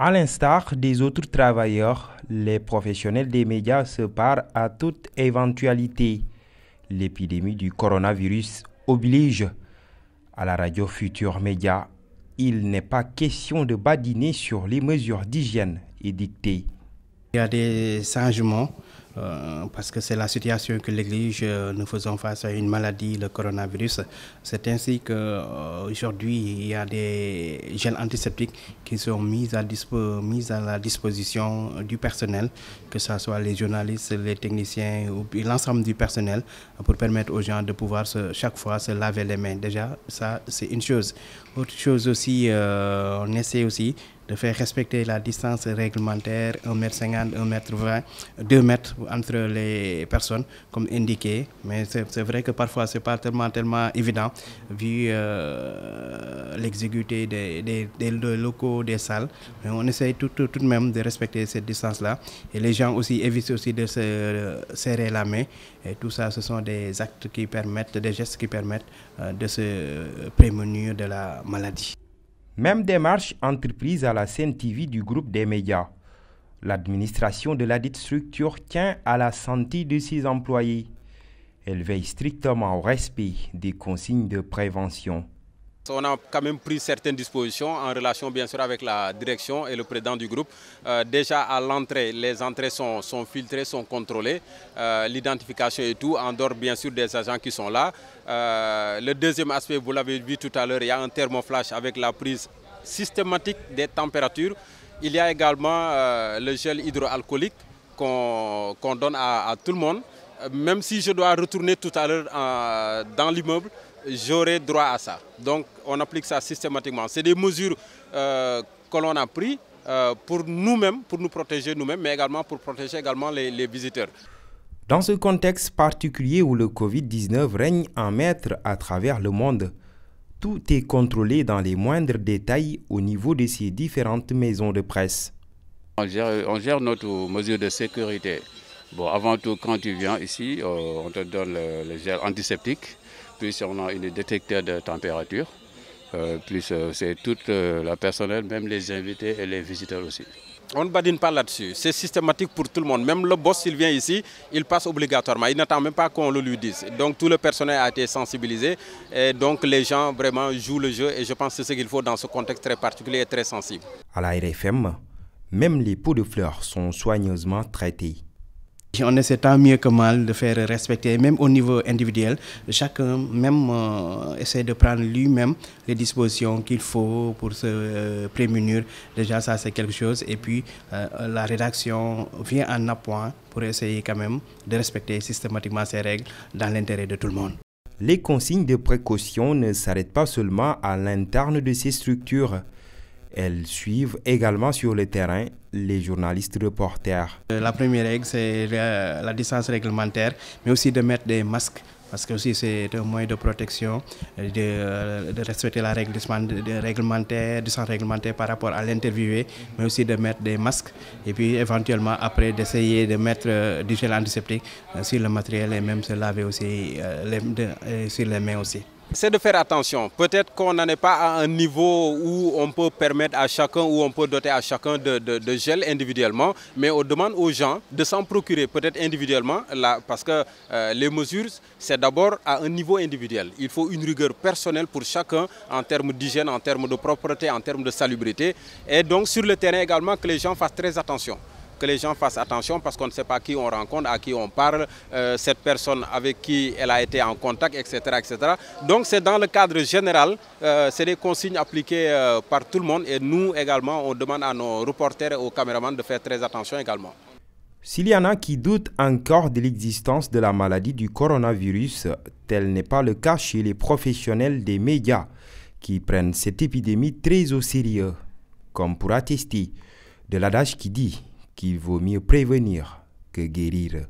À l'instar des autres travailleurs, les professionnels des médias se parent à toute éventualité. L'épidémie du coronavirus oblige à la radio Futur Média. Il n'est pas question de badiner sur les mesures d'hygiène édictées. Il y a des changements euh, parce que c'est la situation que l'église, euh, Nous faisons face à une maladie, le coronavirus. C'est ainsi qu'aujourd'hui, euh, il y a des gels antiseptiques qui sont mis à, la disposition du personnel, que ce soit les journalistes, les techniciens ou l'ensemble du personnel, pour permettre aux gens de pouvoir chaque fois se laver les mains. Déjà, ça, c'est une chose. Autre chose aussi, on essaie aussi de faire respecter la distance réglementaire 1m50, 1 m 2 mètres entre les personnes comme indiqué. Mais c'est vrai que parfois c'est pas tellement, tellement évident vu euh, l'exécuté des, locaux, des salles. Mais on essaye tout, de même de respecter cette distance-là. Et les gens aussi évitent aussi de se euh, serrer la main. Et tout ça, ce sont des actes qui permettent, des gestes qui permettent euh, de se prémunir de la maladie. Même démarche entreprise à la TV du groupe des médias. L'administration de la dite structure tient à la santé de ses employés. Elle veille strictement au respect des consignes de prévention. On a quand même pris certaines dispositions en relation bien sûr avec la direction et le président du groupe. Euh, déjà à l'entrée, les entrées sont, filtrées, sont contrôlées, euh, l'identification et tout, en dehors bien sûr des agents qui sont là. Euh, le deuxième aspect, vous l'avez vu tout à l'heure, il y a un thermoflash avec la prise systématique des températures. Il y a également le gel hydroalcoolique qu'on donne à, tout le monde. Même si je dois retourner tout à l'heure dans l'immeuble, j'aurai droit à ça. Donc on applique ça systématiquement. C'est des mesures euh, que l'on a prises euh, pour nous-mêmes, pour nous protéger nous-mêmes, mais également pour protéger également les, visiteurs. Dans ce contexte particulier où le Covid-19 règne en maître à travers le monde, tout est contrôlé dans les moindres détails au niveau de ces différentes maisons de presse. On gère, notre mesure de sécurité. Bon, avant tout, quand tu viens ici, euh, on te donne le, le gel antiseptique plus on a une détecteur de température, euh, plus euh, c'est toute le euh, la personnel, même les invités et les visiteurs aussi. On ne badine pas là-dessus. C'est systématique pour tout le monde. Même le boss, s'il vient ici, il passe obligatoirement. Il n'attend même pas qu'on le lui dise. Donc tout le personnel a été sensibilisé. Et donc les gens vraiment jouent le jeu. Et je pense que c'est ce qu'il faut dans ce contexte très particulier et très sensible. À la RFM, même les pots de fleurs sont soigneusement traités. On essaie tant mieux que mal de faire respecter, même au niveau individuel, chacun même euh, essaie de prendre lui-même les dispositions qu'il faut pour se euh, prémunir. Déjà, ça c'est quelque chose. Et puis, euh, la rédaction vient en appoint pour essayer quand même de respecter systématiquement ces règles dans l'intérêt de tout le monde. Les consignes de précaution ne s'arrêtent pas seulement à l'interne de ces structures. Elles suivent également sur le terrain les journalistes reporters. Euh, la première règle, c'est euh, la distance réglementaire, mais aussi de mettre des masques parce que aussi c'est un moyen de protection, euh, de, respecter la règle réglementaire, du sens réglementaire par rapport à l'interviewé, mais aussi de mettre des masques et puis éventuellement après d'essayer de mettre du gel antiseptique sur le matériel et même se laver aussi sur les mains aussi. C'est de faire attention. Peut-être qu'on n'en est pas à un niveau où on peut permettre à chacun, où on peut doter à chacun de, gel individuellement, mais on demande aux gens de s'en procurer peut-être individuellement, parce que euh, les mesures, c'est d'abord à un niveau individuel. Il faut une rigueur personnelle pour chacun en termes d'hygiène, en termes de propreté, en termes de salubrité, et donc sur le terrain également que les gens fassent très attention que les gens fassent attention parce qu'on ne sait pas qui on rencontre, à qui on parle, euh, cette personne avec qui elle a été en contact, etc. etc. Donc c'est dans le cadre général, euh, c'est des consignes appliquées euh, par tout le monde et nous également, on demande à nos reporters et aux caméramans de faire très attention également. S'il y en a qui doutent encore de l'existence de la maladie du coronavirus, tel n'est pas le cas chez les professionnels des médias qui prennent cette épidémie très au sérieux, comme pour attester de l'adage qui dit qui vaut mieux prévenir que guérir.